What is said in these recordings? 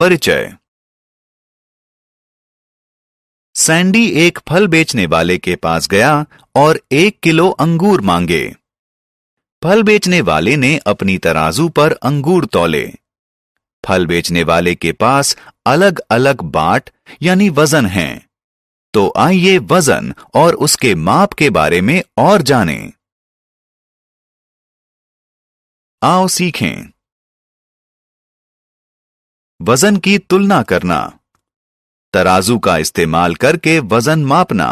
परिचय सैंडी एक फल बेचने वाले के पास गया और एक किलो अंगूर मांगे फल बेचने वाले ने अपनी तराजू पर अंगूर तोले फल बेचने वाले के पास अलग अलग बाट यानी वजन हैं। तो आइए वजन और उसके माप के बारे में और जानें। आओ सीखें वजन की तुलना करना तराजू का इस्तेमाल करके वजन मापना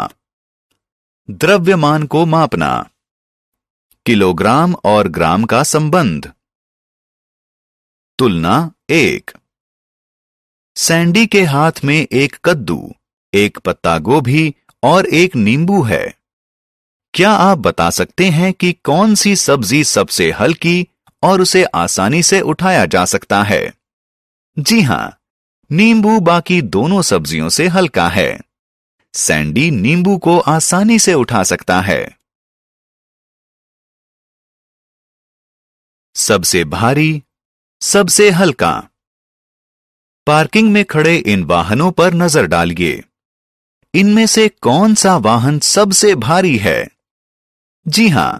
द्रव्यमान को मापना किलोग्राम और ग्राम का संबंध तुलना एक सैंडी के हाथ में एक कद्दू एक पत्ता गोभी और एक नींबू है क्या आप बता सकते हैं कि कौन सी सब्जी सबसे हल्की और उसे आसानी से उठाया जा सकता है जी हां नींबू बाकी दोनों सब्जियों से हल्का है सैंडी नींबू को आसानी से उठा सकता है सबसे भारी सबसे हल्का पार्किंग में खड़े इन वाहनों पर नजर डालिए इनमें से कौन सा वाहन सबसे भारी है जी हां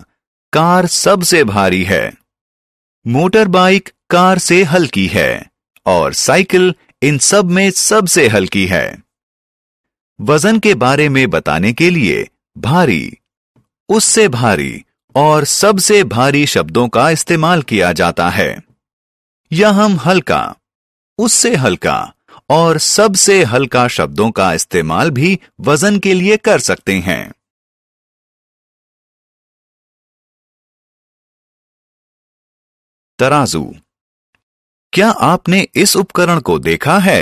कार सबसे भारी है मोटर बाइक कार से हल्की है और साइकिल इन सब में सबसे हल्की है वजन के बारे में बताने के लिए भारी उससे भारी और सबसे भारी शब्दों का इस्तेमाल किया जाता है या हम हल्का उससे हल्का और सबसे हल्का शब्दों का इस्तेमाल भी वजन के लिए कर सकते हैं तराजू क्या आपने इस उपकरण को देखा है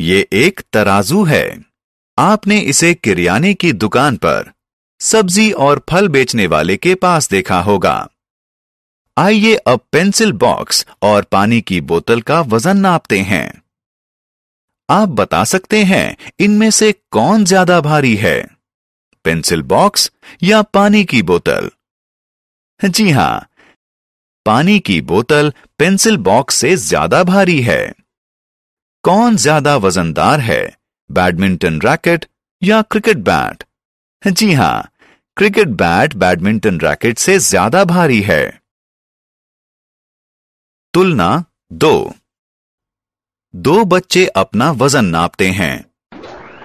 ये एक तराजू है आपने इसे किरियाने की दुकान पर सब्जी और फल बेचने वाले के पास देखा होगा आइए अब पेंसिल बॉक्स और पानी की बोतल का वजन नापते हैं आप बता सकते हैं इनमें से कौन ज्यादा भारी है पेंसिल बॉक्स या पानी की बोतल जी हां पानी की बोतल पेंसिल बॉक्स से ज्यादा भारी है कौन ज्यादा वजनदार है बैडमिंटन रैकेट या क्रिकेट बैट जी हां क्रिकेट बैट बैडमिंटन रैकेट से ज्यादा भारी है तुलना दो दो बच्चे अपना वजन नापते हैं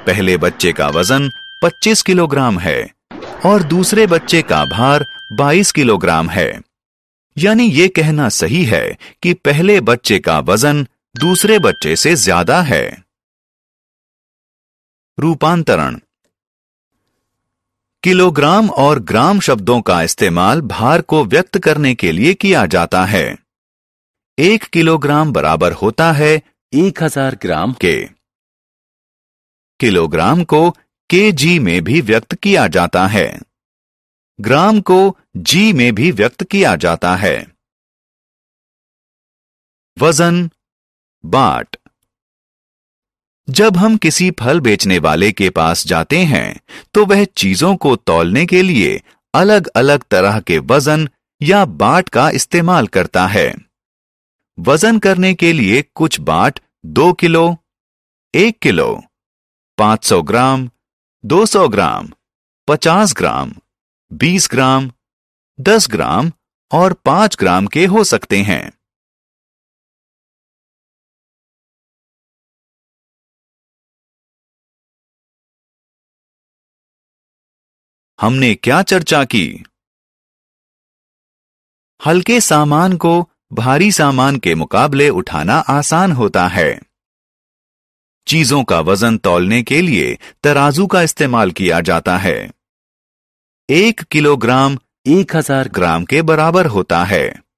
पहले बच्चे का वजन 25 किलोग्राम है और दूसरे बच्चे का भार 22 किलोग्राम है यानी ये कहना सही है कि पहले बच्चे का वजन दूसरे बच्चे से ज्यादा है रूपांतरण किलोग्राम और ग्राम शब्दों का इस्तेमाल भार को व्यक्त करने के लिए किया जाता है एक किलोग्राम बराबर होता है एक हजार ग्राम के किलोग्राम को केजी में भी व्यक्त किया जाता है ग्राम को जी में भी व्यक्त किया जाता है वजन बाट जब हम किसी फल बेचने वाले के पास जाते हैं तो वह चीजों को तौलने के लिए अलग अलग तरह के वजन या बाट का इस्तेमाल करता है वजन करने के लिए कुछ बाट दो किलो एक किलो 500 ग्राम 200 ग्राम 50 ग्राम 20 ग्राम 10 ग्राम और 5 ग्राम के हो सकते हैं हमने क्या चर्चा की हल्के सामान को भारी सामान के मुकाबले उठाना आसान होता है चीजों का वजन तौलने के लिए तराजू का इस्तेमाल किया जाता है एक किलोग्राम एक हजार ग्राम के बराबर होता है